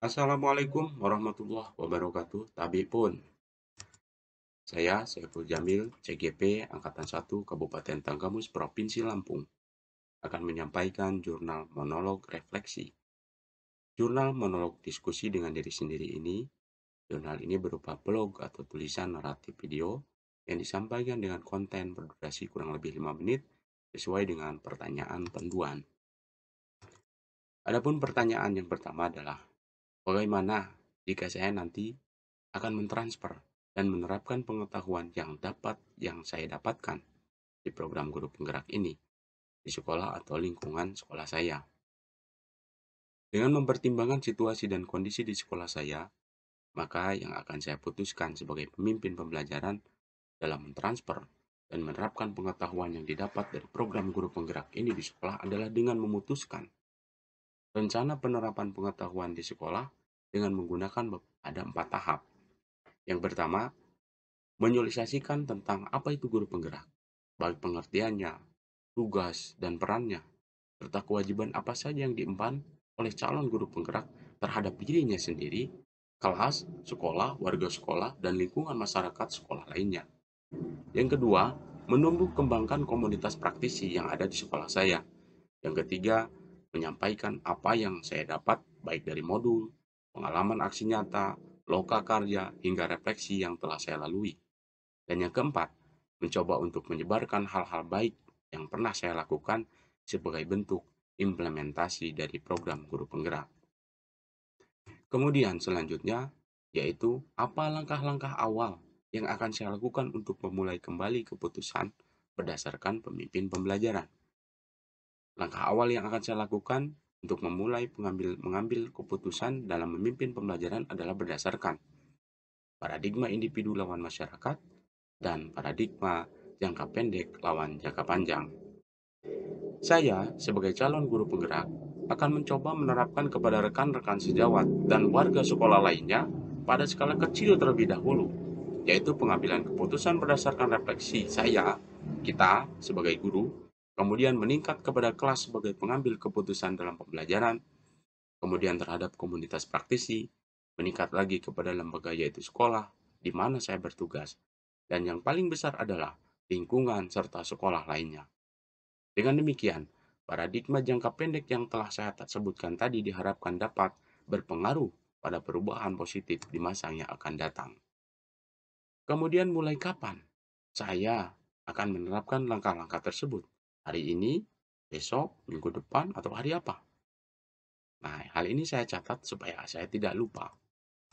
Assalamualaikum warahmatullahi wabarakatuh. pun, Saya Saiful Jamil, CGP Angkatan 1 Kabupaten Tanggamus, Provinsi Lampung, akan menyampaikan jurnal monolog refleksi Jurnal monolog diskusi dengan diri sendiri ini, jurnal ini berupa blog atau tulisan naratif video yang disampaikan dengan konten berdurasi kurang lebih 5 menit sesuai dengan pertanyaan panduan. Adapun pertanyaan yang pertama adalah, bagaimana jika saya nanti akan mentransfer dan menerapkan pengetahuan yang dapat yang saya dapatkan di program guru penggerak ini di sekolah atau lingkungan sekolah saya? Dengan mempertimbangkan situasi dan kondisi di sekolah saya, maka yang akan saya putuskan sebagai pemimpin pembelajaran dalam mentransfer dan menerapkan pengetahuan yang didapat dari program guru penggerak ini di sekolah adalah dengan memutuskan rencana penerapan pengetahuan di sekolah dengan menggunakan ada empat tahap. Yang pertama, menyosialisasikan tentang apa itu guru penggerak, baik pengertiannya, tugas, dan perannya, serta kewajiban apa saja yang diemban oleh calon guru penggerak terhadap dirinya sendiri, kelas, sekolah, warga sekolah, dan lingkungan masyarakat sekolah lainnya. Yang kedua, menumbuh kembangkan komunitas praktisi yang ada di sekolah saya. Yang ketiga, menyampaikan apa yang saya dapat baik dari modul, pengalaman aksi nyata, loka karya, hingga refleksi yang telah saya lalui. Dan yang keempat, mencoba untuk menyebarkan hal-hal baik yang pernah saya lakukan sebagai bentuk implementasi dari program guru penggerak. Kemudian selanjutnya, yaitu apa langkah-langkah awal yang akan saya lakukan untuk memulai kembali keputusan berdasarkan pemimpin pembelajaran. Langkah awal yang akan saya lakukan untuk memulai pengambil, mengambil keputusan dalam memimpin pembelajaran adalah berdasarkan paradigma individu lawan masyarakat dan paradigma jangka pendek lawan jangka panjang. Saya, sebagai calon guru penggerak, akan mencoba menerapkan kepada rekan-rekan sejawat dan warga sekolah lainnya pada skala kecil terlebih dahulu, yaitu pengambilan keputusan berdasarkan refleksi saya, kita sebagai guru, kemudian meningkat kepada kelas sebagai pengambil keputusan dalam pembelajaran, kemudian terhadap komunitas praktisi, meningkat lagi kepada lembaga yaitu sekolah, di mana saya bertugas, dan yang paling besar adalah lingkungan serta sekolah lainnya. Dengan demikian, paradigma jangka pendek yang telah saya sebutkan tadi diharapkan dapat berpengaruh pada perubahan positif di masa yang akan datang. Kemudian mulai kapan saya akan menerapkan langkah-langkah tersebut? Hari ini, besok, minggu depan, atau hari apa? Nah, hal ini saya catat supaya saya tidak lupa.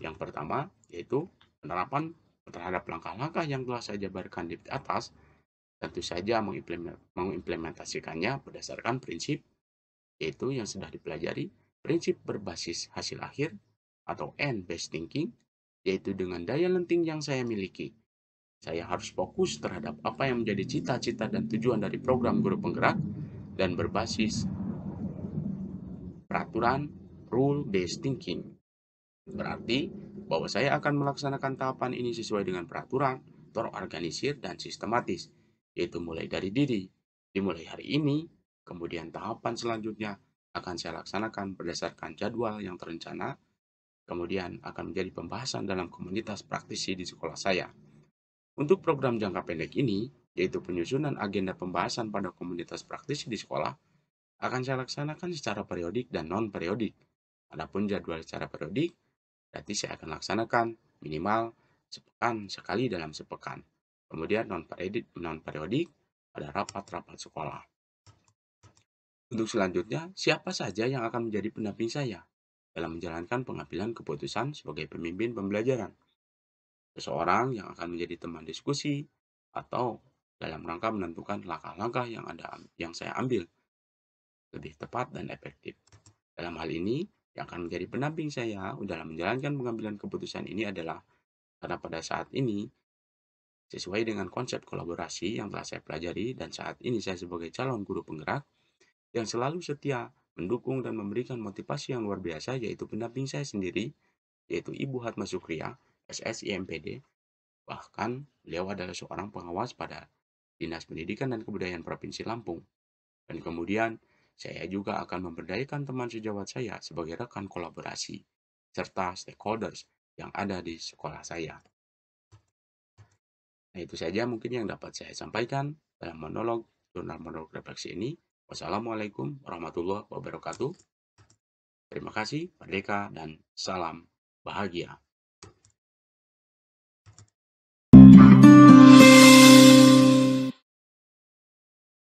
Yang pertama, yaitu penerapan terhadap langkah-langkah yang telah saya jabarkan di atas tentu saja mengimplementasikannya berdasarkan prinsip yaitu yang sudah dipelajari prinsip berbasis hasil akhir atau end-based thinking yaitu dengan daya lenting yang saya miliki. Saya harus fokus terhadap apa yang menjadi cita-cita dan tujuan dari program guru penggerak dan berbasis peraturan rule-based thinking. Berarti bahwa saya akan melaksanakan tahapan ini sesuai dengan peraturan, terorganisir, dan sistematis yaitu mulai dari diri. Dimulai hari ini, kemudian tahapan selanjutnya akan saya laksanakan berdasarkan jadwal yang terencana, kemudian akan menjadi pembahasan dalam komunitas praktisi di sekolah saya. Untuk program jangka pendek ini, yaitu penyusunan agenda pembahasan pada komunitas praktisi di sekolah, akan saya laksanakan secara periodik dan non-periodik. Adapun jadwal secara periodik, berarti saya akan laksanakan minimal sepekan sekali dalam sepekan. Kemudian non periodik ada rapat-rapat sekolah. Untuk selanjutnya, siapa saja yang akan menjadi pendamping saya dalam menjalankan pengambilan keputusan sebagai pemimpin pembelajaran? Seseorang yang akan menjadi teman diskusi atau dalam rangka menentukan langkah-langkah yang ada yang saya ambil lebih tepat dan efektif. Dalam hal ini, yang akan menjadi pendamping saya dalam menjalankan pengambilan keputusan ini adalah karena pada saat ini Sesuai dengan konsep kolaborasi yang telah saya pelajari dan saat ini saya sebagai calon guru penggerak yang selalu setia mendukung dan memberikan motivasi yang luar biasa yaitu pendamping saya sendiri yaitu Ibu Hatma Sukria, SSIMPD. Bahkan beliau adalah seorang pengawas pada Dinas Pendidikan dan Kebudayaan Provinsi Lampung. Dan kemudian saya juga akan memberdayakan teman sejawat saya sebagai rekan kolaborasi serta stakeholders yang ada di sekolah saya. Nah, itu saja mungkin yang dapat saya sampaikan dalam monolog jurnal monolog refleksi ini. Wassalamualaikum warahmatullahi wabarakatuh. Terima kasih, Merdeka, dan salam bahagia.